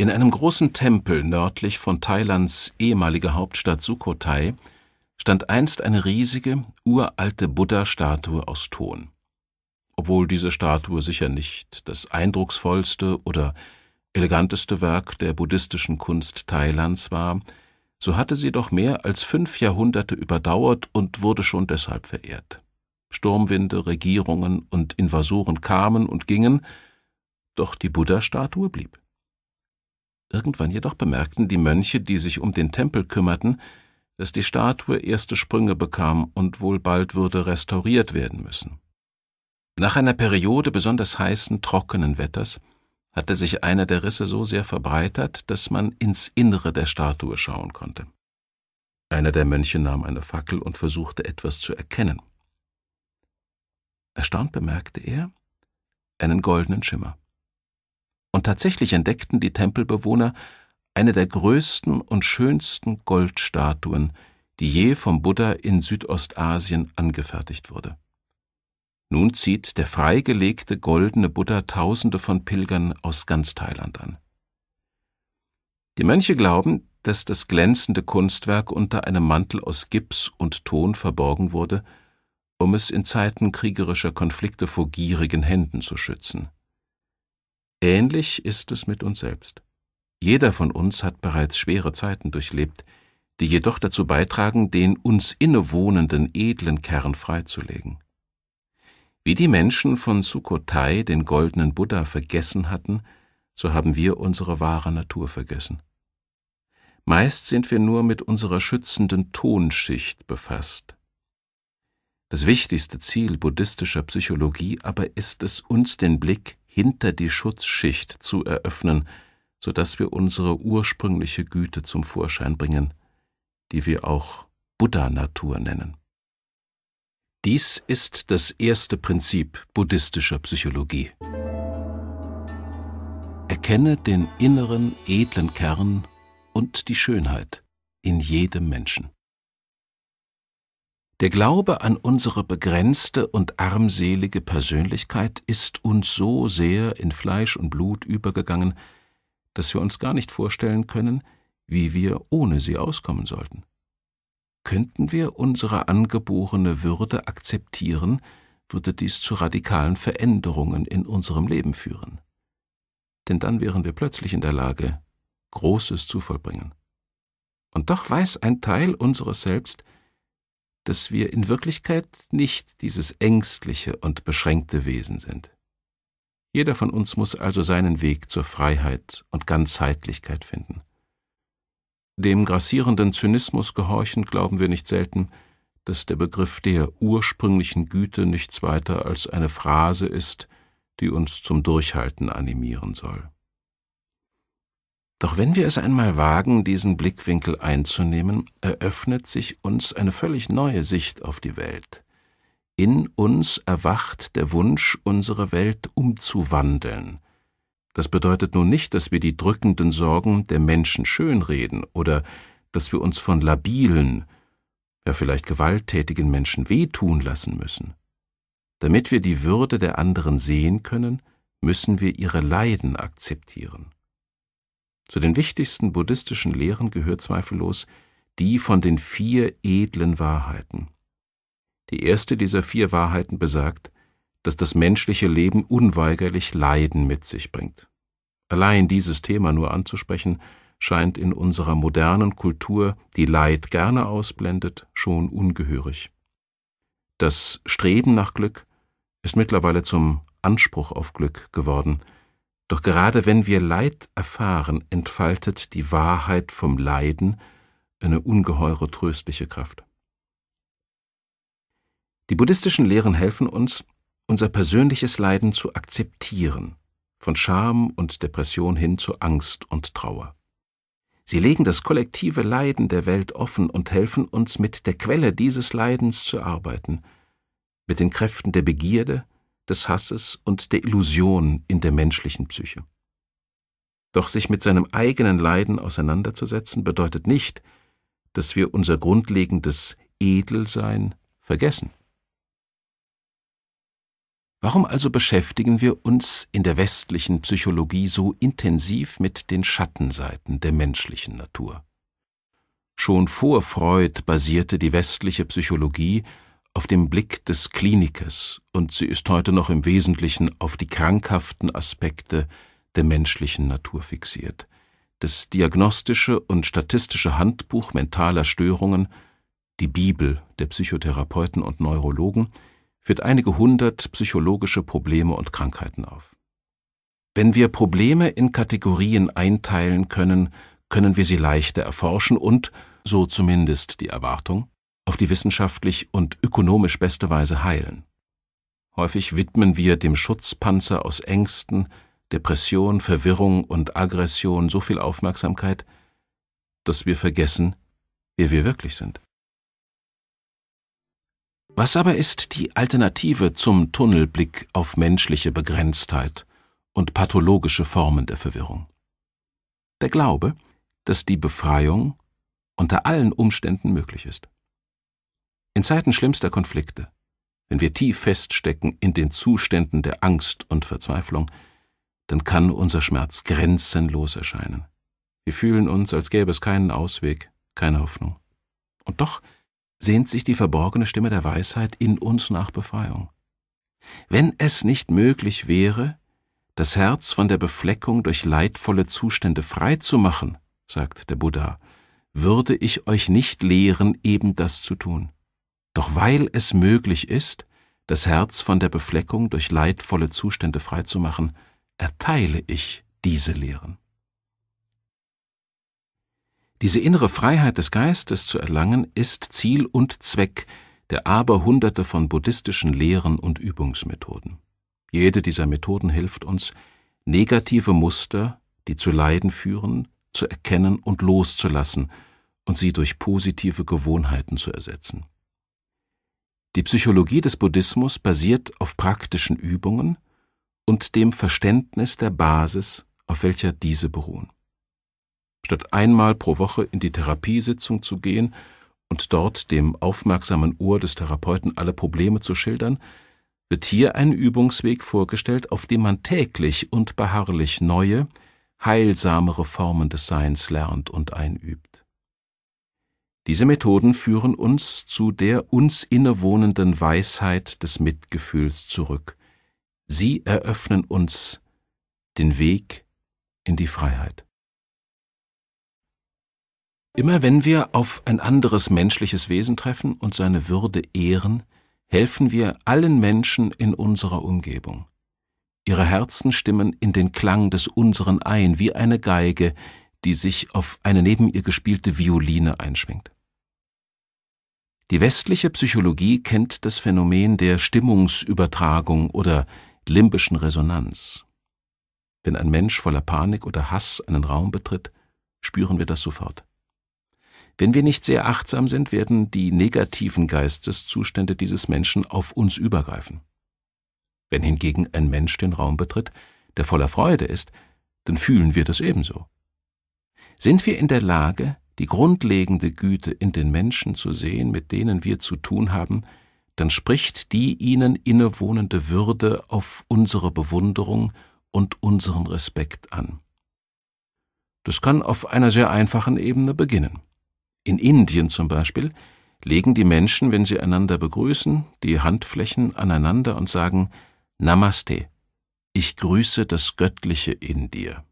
In einem großen Tempel nördlich von Thailands ehemaliger Hauptstadt Sukhothai stand einst eine riesige, uralte Buddha-Statue aus Ton. Obwohl diese Statue sicher nicht das eindrucksvollste oder eleganteste Werk der buddhistischen Kunst Thailands war, so hatte sie doch mehr als fünf Jahrhunderte überdauert und wurde schon deshalb verehrt. Sturmwinde, Regierungen und Invasoren kamen und gingen, doch die Buddha-Statue blieb. Irgendwann jedoch bemerkten die Mönche, die sich um den Tempel kümmerten, dass die Statue erste Sprünge bekam und wohl bald würde restauriert werden müssen. Nach einer Periode besonders heißen, trockenen Wetters hatte sich einer der Risse so sehr verbreitert, dass man ins Innere der Statue schauen konnte. Einer der Mönche nahm eine Fackel und versuchte etwas zu erkennen. Erstaunt bemerkte er einen goldenen Schimmer. Und tatsächlich entdeckten die Tempelbewohner eine der größten und schönsten Goldstatuen, die je vom Buddha in Südostasien angefertigt wurde. Nun zieht der freigelegte goldene Buddha Tausende von Pilgern aus ganz Thailand an. Die Mönche glauben, dass das glänzende Kunstwerk unter einem Mantel aus Gips und Ton verborgen wurde, um es in Zeiten kriegerischer Konflikte vor gierigen Händen zu schützen. Ähnlich ist es mit uns selbst. Jeder von uns hat bereits schwere Zeiten durchlebt, die jedoch dazu beitragen, den uns innewohnenden edlen Kern freizulegen. Wie die Menschen von Sukhothai den goldenen Buddha vergessen hatten, so haben wir unsere wahre Natur vergessen. Meist sind wir nur mit unserer schützenden Tonschicht befasst. Das wichtigste Ziel buddhistischer Psychologie aber ist es, uns den Blick hinter die Schutzschicht zu eröffnen, so dass wir unsere ursprüngliche Güte zum Vorschein bringen, die wir auch Buddha-Natur nennen. Dies ist das erste Prinzip buddhistischer Psychologie. Erkenne den inneren, edlen Kern und die Schönheit in jedem Menschen. Der Glaube an unsere begrenzte und armselige Persönlichkeit ist uns so sehr in Fleisch und Blut übergegangen, dass wir uns gar nicht vorstellen können, wie wir ohne sie auskommen sollten. Könnten wir unsere angeborene Würde akzeptieren, würde dies zu radikalen Veränderungen in unserem Leben führen. Denn dann wären wir plötzlich in der Lage, Großes zu vollbringen. Und doch weiß ein Teil unseres Selbst, dass wir in Wirklichkeit nicht dieses ängstliche und beschränkte Wesen sind. Jeder von uns muss also seinen Weg zur Freiheit und Ganzheitlichkeit finden. Dem grassierenden Zynismus gehorchend glauben wir nicht selten, dass der Begriff der ursprünglichen Güte nichts weiter als eine Phrase ist, die uns zum Durchhalten animieren soll. Doch wenn wir es einmal wagen, diesen Blickwinkel einzunehmen, eröffnet sich uns eine völlig neue Sicht auf die Welt. In uns erwacht der Wunsch, unsere Welt umzuwandeln. Das bedeutet nun nicht, dass wir die drückenden Sorgen der Menschen schönreden oder dass wir uns von labilen, ja vielleicht gewalttätigen Menschen wehtun lassen müssen. Damit wir die Würde der anderen sehen können, müssen wir ihre Leiden akzeptieren. Zu den wichtigsten buddhistischen Lehren gehört zweifellos die von den vier edlen Wahrheiten. Die erste dieser vier Wahrheiten besagt, dass das menschliche Leben unweigerlich Leiden mit sich bringt. Allein dieses Thema nur anzusprechen, scheint in unserer modernen Kultur, die Leid gerne ausblendet, schon ungehörig. Das Streben nach Glück ist mittlerweile zum Anspruch auf Glück geworden – doch gerade wenn wir Leid erfahren, entfaltet die Wahrheit vom Leiden eine ungeheure tröstliche Kraft. Die buddhistischen Lehren helfen uns, unser persönliches Leiden zu akzeptieren, von Scham und Depression hin zu Angst und Trauer. Sie legen das kollektive Leiden der Welt offen und helfen uns, mit der Quelle dieses Leidens zu arbeiten, mit den Kräften der Begierde, des Hasses und der Illusion in der menschlichen Psyche. Doch sich mit seinem eigenen Leiden auseinanderzusetzen bedeutet nicht, dass wir unser grundlegendes Edelsein vergessen. Warum also beschäftigen wir uns in der westlichen Psychologie so intensiv mit den Schattenseiten der menschlichen Natur? Schon vor Freud basierte die westliche Psychologie auf dem Blick des Klinikers und sie ist heute noch im Wesentlichen auf die krankhaften Aspekte der menschlichen Natur fixiert. Das diagnostische und statistische Handbuch mentaler Störungen, die Bibel der Psychotherapeuten und Neurologen, führt einige hundert psychologische Probleme und Krankheiten auf. Wenn wir Probleme in Kategorien einteilen können, können wir sie leichter erforschen und, so zumindest die Erwartung, auf die wissenschaftlich und ökonomisch beste Weise heilen. Häufig widmen wir dem Schutzpanzer aus Ängsten, Depression, Verwirrung und Aggression so viel Aufmerksamkeit, dass wir vergessen, wer wir wirklich sind. Was aber ist die Alternative zum Tunnelblick auf menschliche Begrenztheit und pathologische Formen der Verwirrung? Der Glaube, dass die Befreiung unter allen Umständen möglich ist. In Zeiten schlimmster Konflikte, wenn wir tief feststecken in den Zuständen der Angst und Verzweiflung, dann kann unser Schmerz grenzenlos erscheinen. Wir fühlen uns, als gäbe es keinen Ausweg, keine Hoffnung. Und doch sehnt sich die verborgene Stimme der Weisheit in uns nach Befreiung. Wenn es nicht möglich wäre, das Herz von der Befleckung durch leidvolle Zustände frei zu machen, sagt der Buddha, würde ich euch nicht lehren, eben das zu tun. Doch weil es möglich ist, das Herz von der Befleckung durch leidvolle Zustände freizumachen, erteile ich diese Lehren. Diese innere Freiheit des Geistes zu erlangen, ist Ziel und Zweck der Aberhunderte von buddhistischen Lehren und Übungsmethoden. Jede dieser Methoden hilft uns, negative Muster, die zu Leiden führen, zu erkennen und loszulassen und sie durch positive Gewohnheiten zu ersetzen. Die Psychologie des Buddhismus basiert auf praktischen Übungen und dem Verständnis der Basis, auf welcher diese beruhen. Statt einmal pro Woche in die Therapiesitzung zu gehen und dort dem aufmerksamen Ohr des Therapeuten alle Probleme zu schildern, wird hier ein Übungsweg vorgestellt, auf dem man täglich und beharrlich neue, heilsamere Formen des Seins lernt und einübt. Diese Methoden führen uns zu der uns innewohnenden Weisheit des Mitgefühls zurück. Sie eröffnen uns den Weg in die Freiheit. Immer wenn wir auf ein anderes menschliches Wesen treffen und seine Würde ehren, helfen wir allen Menschen in unserer Umgebung. Ihre Herzen stimmen in den Klang des unseren ein, wie eine Geige, die sich auf eine neben ihr gespielte Violine einschwingt. Die westliche Psychologie kennt das Phänomen der Stimmungsübertragung oder limbischen Resonanz. Wenn ein Mensch voller Panik oder Hass einen Raum betritt, spüren wir das sofort. Wenn wir nicht sehr achtsam sind, werden die negativen Geisteszustände dieses Menschen auf uns übergreifen. Wenn hingegen ein Mensch den Raum betritt, der voller Freude ist, dann fühlen wir das ebenso. Sind wir in der Lage, die grundlegende Güte in den Menschen zu sehen, mit denen wir zu tun haben, dann spricht die ihnen innewohnende Würde auf unsere Bewunderung und unseren Respekt an. Das kann auf einer sehr einfachen Ebene beginnen. In Indien zum Beispiel legen die Menschen, wenn sie einander begrüßen, die Handflächen aneinander und sagen Namaste, ich grüße das Göttliche in dir.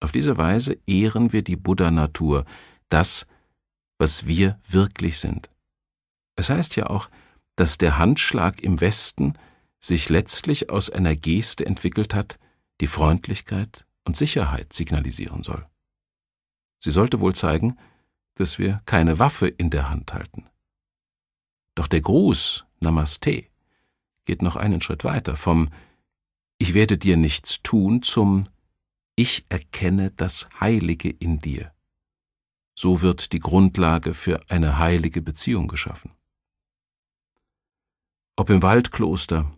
Auf diese Weise ehren wir die Buddha-Natur, das, was wir wirklich sind. Es heißt ja auch, dass der Handschlag im Westen sich letztlich aus einer Geste entwickelt hat, die Freundlichkeit und Sicherheit signalisieren soll. Sie sollte wohl zeigen, dass wir keine Waffe in der Hand halten. Doch der Gruß Namaste geht noch einen Schritt weiter vom Ich werde dir nichts tun zum Ich erkenne das Heilige in dir. So wird die Grundlage für eine heilige Beziehung geschaffen. Ob im Waldkloster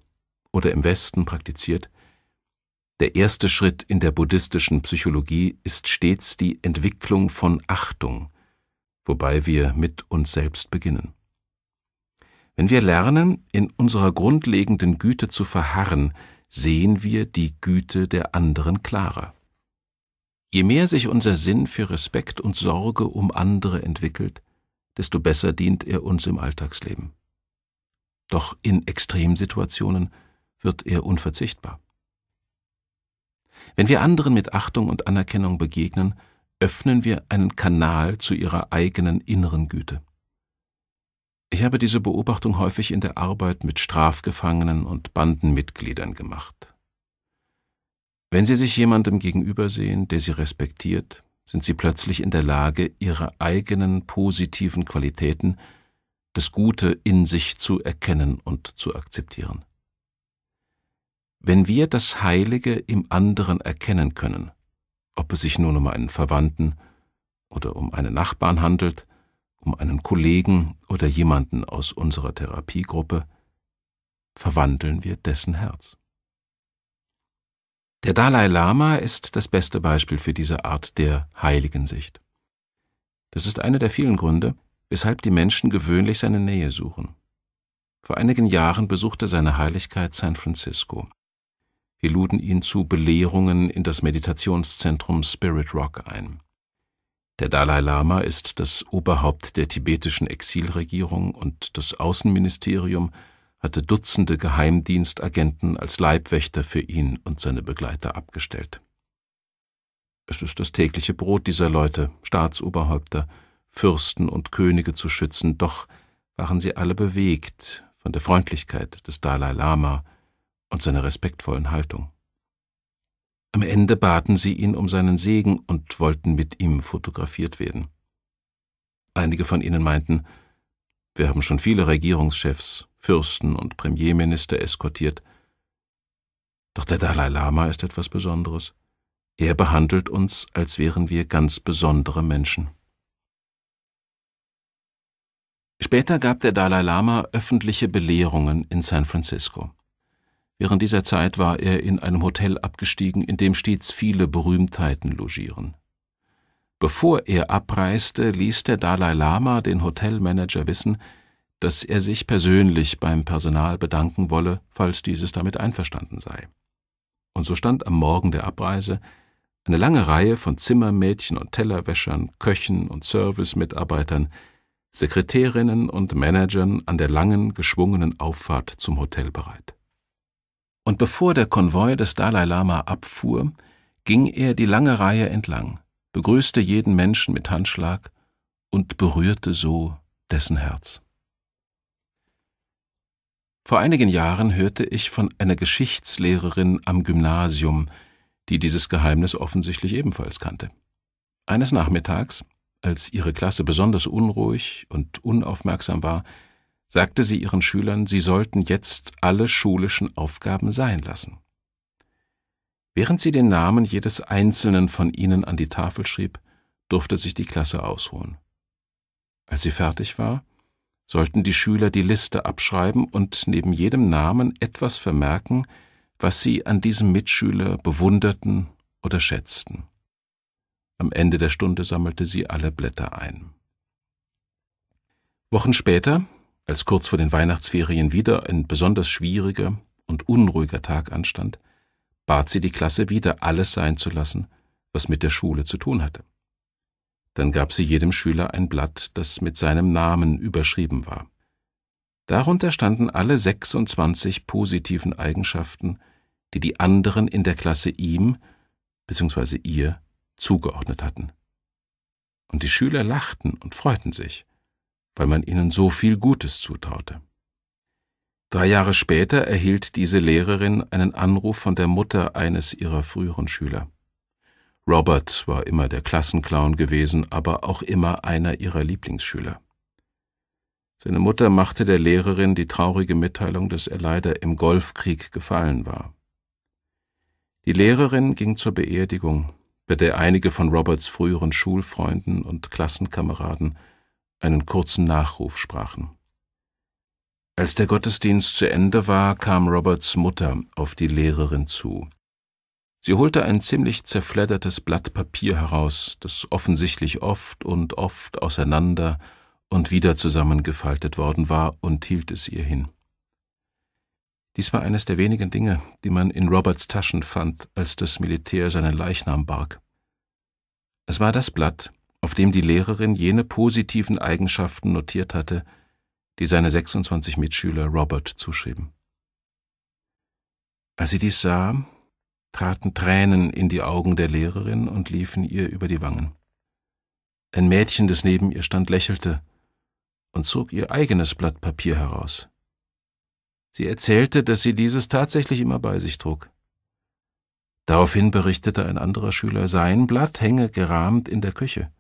oder im Westen praktiziert, der erste Schritt in der buddhistischen Psychologie ist stets die Entwicklung von Achtung, wobei wir mit uns selbst beginnen. Wenn wir lernen, in unserer grundlegenden Güte zu verharren, sehen wir die Güte der anderen klarer. Je mehr sich unser Sinn für Respekt und Sorge um andere entwickelt, desto besser dient er uns im Alltagsleben. Doch in Extremsituationen wird er unverzichtbar. Wenn wir anderen mit Achtung und Anerkennung begegnen, öffnen wir einen Kanal zu ihrer eigenen inneren Güte. Ich habe diese Beobachtung häufig in der Arbeit mit Strafgefangenen und Bandenmitgliedern gemacht. Wenn Sie sich jemandem gegenübersehen, der Sie respektiert, sind Sie plötzlich in der Lage, Ihre eigenen positiven Qualitäten, das Gute in sich zu erkennen und zu akzeptieren. Wenn wir das Heilige im anderen erkennen können, ob es sich nun um einen Verwandten oder um einen Nachbarn handelt, um einen Kollegen oder jemanden aus unserer Therapiegruppe, verwandeln wir dessen Herz. Der Dalai Lama ist das beste Beispiel für diese Art der Heiligensicht. Das ist einer der vielen Gründe, weshalb die Menschen gewöhnlich seine Nähe suchen. Vor einigen Jahren besuchte seine Heiligkeit San Francisco. Wir luden ihn zu Belehrungen in das Meditationszentrum Spirit Rock ein. Der Dalai Lama ist das Oberhaupt der tibetischen Exilregierung und das Außenministerium hatte Dutzende Geheimdienstagenten als Leibwächter für ihn und seine Begleiter abgestellt. Es ist das tägliche Brot dieser Leute, Staatsoberhäupter, Fürsten und Könige zu schützen, doch waren sie alle bewegt von der Freundlichkeit des Dalai Lama und seiner respektvollen Haltung. Am Ende baten sie ihn um seinen Segen und wollten mit ihm fotografiert werden. Einige von ihnen meinten, wir haben schon viele Regierungschefs, Fürsten und Premierminister eskortiert. Doch der Dalai Lama ist etwas Besonderes. Er behandelt uns, als wären wir ganz besondere Menschen. Später gab der Dalai Lama öffentliche Belehrungen in San Francisco. Während dieser Zeit war er in einem Hotel abgestiegen, in dem stets viele Berühmtheiten logieren. Bevor er abreiste, ließ der Dalai Lama den Hotelmanager wissen, dass er sich persönlich beim Personal bedanken wolle, falls dieses damit einverstanden sei. Und so stand am Morgen der Abreise eine lange Reihe von Zimmermädchen und Tellerwäschern, Köchen und Servicemitarbeitern, Sekretärinnen und Managern an der langen, geschwungenen Auffahrt zum Hotel bereit. Und bevor der Konvoi des Dalai Lama abfuhr, ging er die lange Reihe entlang – begrüßte jeden Menschen mit Handschlag und berührte so dessen Herz. Vor einigen Jahren hörte ich von einer Geschichtslehrerin am Gymnasium, die dieses Geheimnis offensichtlich ebenfalls kannte. Eines Nachmittags, als ihre Klasse besonders unruhig und unaufmerksam war, sagte sie ihren Schülern, sie sollten jetzt alle schulischen Aufgaben sein lassen. Während sie den Namen jedes einzelnen von ihnen an die Tafel schrieb, durfte sich die Klasse ausruhen. Als sie fertig war, sollten die Schüler die Liste abschreiben und neben jedem Namen etwas vermerken, was sie an diesem Mitschüler bewunderten oder schätzten. Am Ende der Stunde sammelte sie alle Blätter ein. Wochen später, als kurz vor den Weihnachtsferien wieder ein besonders schwieriger und unruhiger Tag anstand, bat sie die Klasse wieder, alles sein zu lassen, was mit der Schule zu tun hatte. Dann gab sie jedem Schüler ein Blatt, das mit seinem Namen überschrieben war. Darunter standen alle 26 positiven Eigenschaften, die die anderen in der Klasse ihm bzw. ihr zugeordnet hatten. Und die Schüler lachten und freuten sich, weil man ihnen so viel Gutes zutraute. Drei Jahre später erhielt diese Lehrerin einen Anruf von der Mutter eines ihrer früheren Schüler. Robert war immer der Klassenclown gewesen, aber auch immer einer ihrer Lieblingsschüler. Seine Mutter machte der Lehrerin die traurige Mitteilung, dass er leider im Golfkrieg gefallen war. Die Lehrerin ging zur Beerdigung, bei der einige von Roberts früheren Schulfreunden und Klassenkameraden einen kurzen Nachruf sprachen. Als der Gottesdienst zu Ende war, kam Roberts Mutter auf die Lehrerin zu. Sie holte ein ziemlich zerfleddertes Blatt Papier heraus, das offensichtlich oft und oft auseinander und wieder zusammengefaltet worden war, und hielt es ihr hin. Dies war eines der wenigen Dinge, die man in Roberts Taschen fand, als das Militär seinen Leichnam barg. Es war das Blatt, auf dem die Lehrerin jene positiven Eigenschaften notiert hatte, die seine 26 Mitschüler Robert zuschrieben. Als sie dies sah, traten Tränen in die Augen der Lehrerin und liefen ihr über die Wangen. Ein Mädchen, das neben ihr stand, lächelte und zog ihr eigenes Blatt Papier heraus. Sie erzählte, dass sie dieses tatsächlich immer bei sich trug. Daraufhin berichtete ein anderer Schüler, sein Blatt hänge gerahmt in der Küche.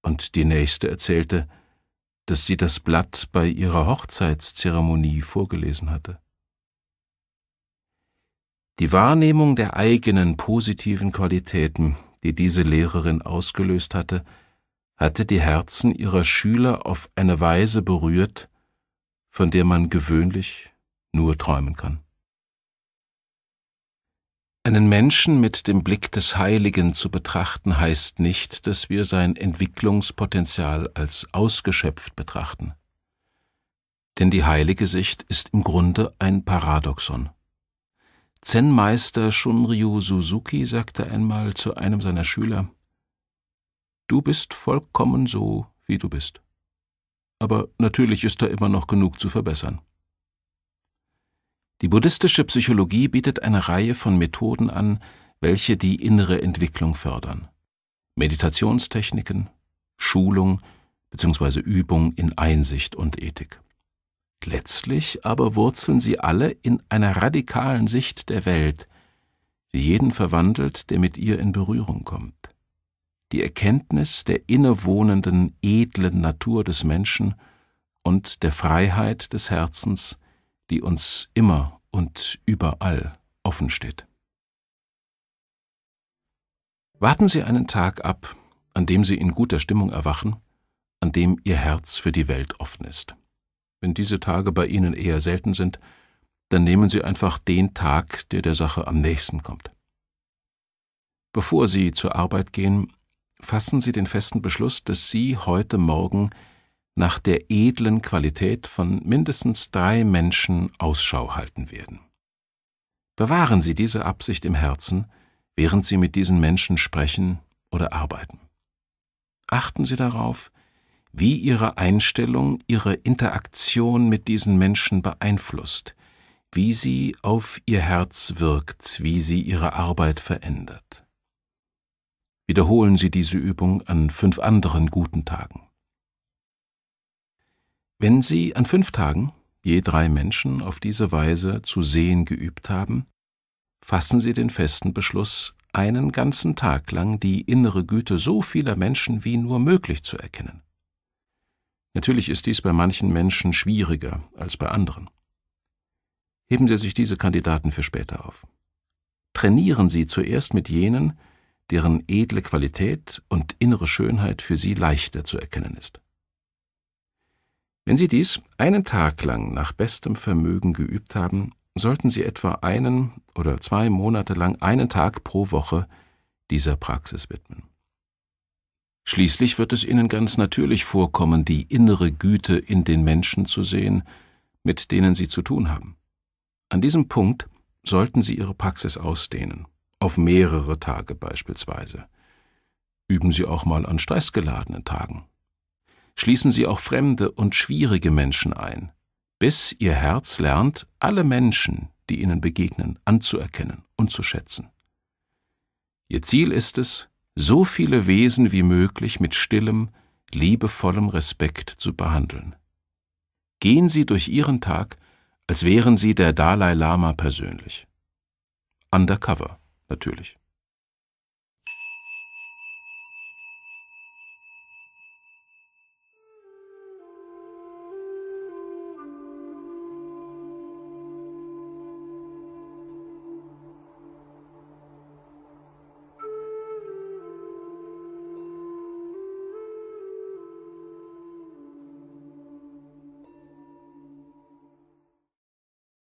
Und die nächste erzählte, dass sie das Blatt bei ihrer Hochzeitszeremonie vorgelesen hatte. Die Wahrnehmung der eigenen positiven Qualitäten, die diese Lehrerin ausgelöst hatte, hatte die Herzen ihrer Schüler auf eine Weise berührt, von der man gewöhnlich nur träumen kann. Einen Menschen mit dem Blick des Heiligen zu betrachten heißt nicht, dass wir sein Entwicklungspotenzial als ausgeschöpft betrachten. Denn die heilige Sicht ist im Grunde ein Paradoxon. Zen-Meister Shunryu Suzuki sagte einmal zu einem seiner Schüler, Du bist vollkommen so, wie du bist. Aber natürlich ist da immer noch genug zu verbessern. Die buddhistische Psychologie bietet eine Reihe von Methoden an, welche die innere Entwicklung fördern. Meditationstechniken, Schulung bzw. Übung in Einsicht und Ethik. Letztlich aber wurzeln sie alle in einer radikalen Sicht der Welt, die jeden verwandelt, der mit ihr in Berührung kommt. Die Erkenntnis der innewohnenden edlen Natur des Menschen und der Freiheit des Herzens die uns immer und überall offen steht. Warten Sie einen Tag ab, an dem Sie in guter Stimmung erwachen, an dem Ihr Herz für die Welt offen ist. Wenn diese Tage bei Ihnen eher selten sind, dann nehmen Sie einfach den Tag, der der Sache am nächsten kommt. Bevor Sie zur Arbeit gehen, fassen Sie den festen Beschluss, dass Sie heute Morgen nach der edlen Qualität von mindestens drei Menschen Ausschau halten werden. Bewahren Sie diese Absicht im Herzen, während Sie mit diesen Menschen sprechen oder arbeiten. Achten Sie darauf, wie Ihre Einstellung Ihre Interaktion mit diesen Menschen beeinflusst, wie sie auf Ihr Herz wirkt, wie sie Ihre Arbeit verändert. Wiederholen Sie diese Übung an fünf anderen guten Tagen. Wenn Sie an fünf Tagen je drei Menschen auf diese Weise zu sehen geübt haben, fassen Sie den festen Beschluss, einen ganzen Tag lang die innere Güte so vieler Menschen wie nur möglich zu erkennen. Natürlich ist dies bei manchen Menschen schwieriger als bei anderen. Heben Sie sich diese Kandidaten für später auf. Trainieren Sie zuerst mit jenen, deren edle Qualität und innere Schönheit für Sie leichter zu erkennen ist. Wenn Sie dies einen Tag lang nach bestem Vermögen geübt haben, sollten Sie etwa einen oder zwei Monate lang einen Tag pro Woche dieser Praxis widmen. Schließlich wird es Ihnen ganz natürlich vorkommen, die innere Güte in den Menschen zu sehen, mit denen Sie zu tun haben. An diesem Punkt sollten Sie Ihre Praxis ausdehnen, auf mehrere Tage beispielsweise. Üben Sie auch mal an stressgeladenen Tagen schließen sie auch fremde und schwierige Menschen ein, bis ihr Herz lernt, alle Menschen, die ihnen begegnen, anzuerkennen und zu schätzen. Ihr Ziel ist es, so viele Wesen wie möglich mit stillem, liebevollem Respekt zu behandeln. Gehen Sie durch Ihren Tag, als wären Sie der Dalai Lama persönlich. Undercover, natürlich.